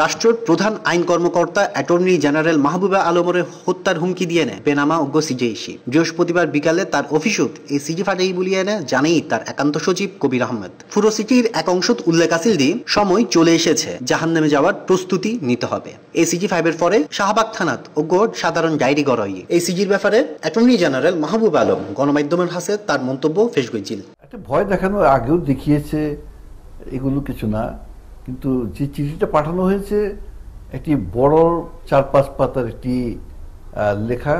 রাষ্ট্রের প্রধান আইন কর্মকর্তা অ্যাটর্নি জেনারেল মাহবুবা আলমের হত্যার হুমকি দিয়ে নেয় বেনামা অজ্ঞ সিজেইসি বৃহস্পতিবার বিকালে তার অফিসত এই সিজি ফাটাই বলিয়ে এনে জানেই তার একান্ত সচিব কবির আহমেদ ফুরো সিটির এক অংশত উল্লেখ আছিল যে সময় চলে এসেছে জাহান নামে যাওয়ার প্রস্তুতি নিতে হবে এই সিজি ফাইভের পরে শাহবাগ থানাত অজ্ঞ সাধারণ ডায়েরি গড়াই এই সিজির ব্যাপারে অ্যাটর্নি জেনারেল মাহবুব আলম গণমাধ্যমের হাসে তার মন্তব্য ফেস গেছিল একটা ভয় দেখানোর আগেও দেখিয়েছে এগুলো কিছু না কিন্তু যে চিঠিটা পাঠানো হয়েছে একটি বড় চার পাঁচ পাতার একটি লেখা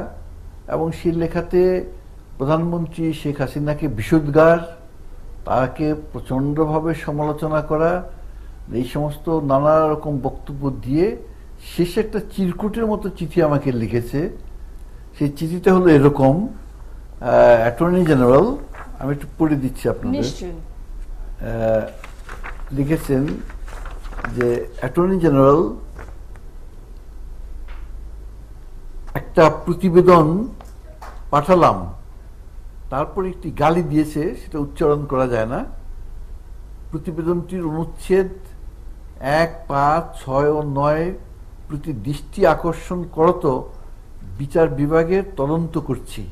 এবং সেই লেখাতে প্রধানমন্ত্রী শেখ হাসিনাকে বিষুদ্গার তাকে প্রচণ্ডভাবে সমালোচনা করা এই সমস্ত নানা রকম বক্তব্য দিয়ে শেষে একটা চিরকুটের মতো চিঠি আমাকে লিখেছে সেই চিঠিটা হলো এরকম অ্যাটর্নি জেনারেল আমি একটু পড়ে দিচ্ছি আপনাদের লিখেছেন যে অ্যাটর্নি জেনারেল একটা প্রতিবেদন পাঠালাম তারপর একটি গালি দিয়েছে সেটা উচ্চারণ করা যায় না প্রতিবেদনটির অনুচ্ছেদ এক পাঁচ ছয় ও নয় প্রতি দৃষ্টি আকর্ষণ করত বিচার বিভাগের তদন্ত করছি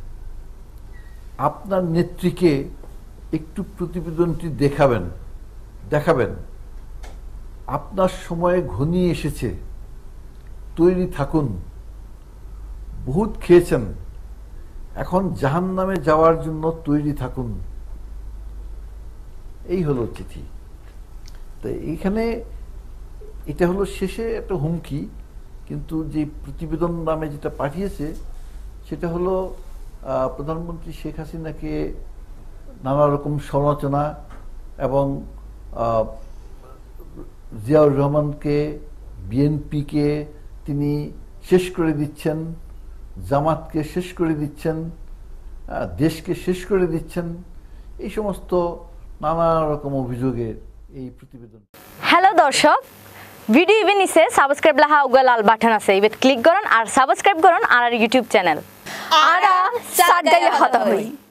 আপনার নেত্রীকে একটু প্রতিবেদনটি দেখাবেন দেখাবেন আপনার সময়ে ঘনিয়ে এসেছে তৈরি থাকুন বহুত খেয়েছেন এখন জাহান নামে যাওয়ার জন্য তৈরি থাকুন এই হলো চিঠি তো এইখানে এটা হলো শেষে একটা হুমকি কিন্তু যে প্রতিবেদন নামে যেটা পাঠিয়েছে সেটা হলো প্রধানমন্ত্রী শেখ হাসিনাকে নানা রকম সমালোচনা এবং জিয়াউর রহমানকে বিএনপিকে তিনি শেষ করে দিচ্ছেন জামাতকে শেষ করে দিচ্ছেন দেশকে শেষ করে দিচ্ছেন এই সমস্ত নানা রকম অভিযোগের এই প্রতিবেদন হ্যালো দর্শক ভিডিও ইভেন ইসে সাবস্ক্রাইব লাহা উগাল আল বাটন আছে ইবেত ক্লিক করুন আর সাবস্ক্রাইব করুন আর ইউটিউব চ্যানেল আর সাদ গাইয়া হতা হই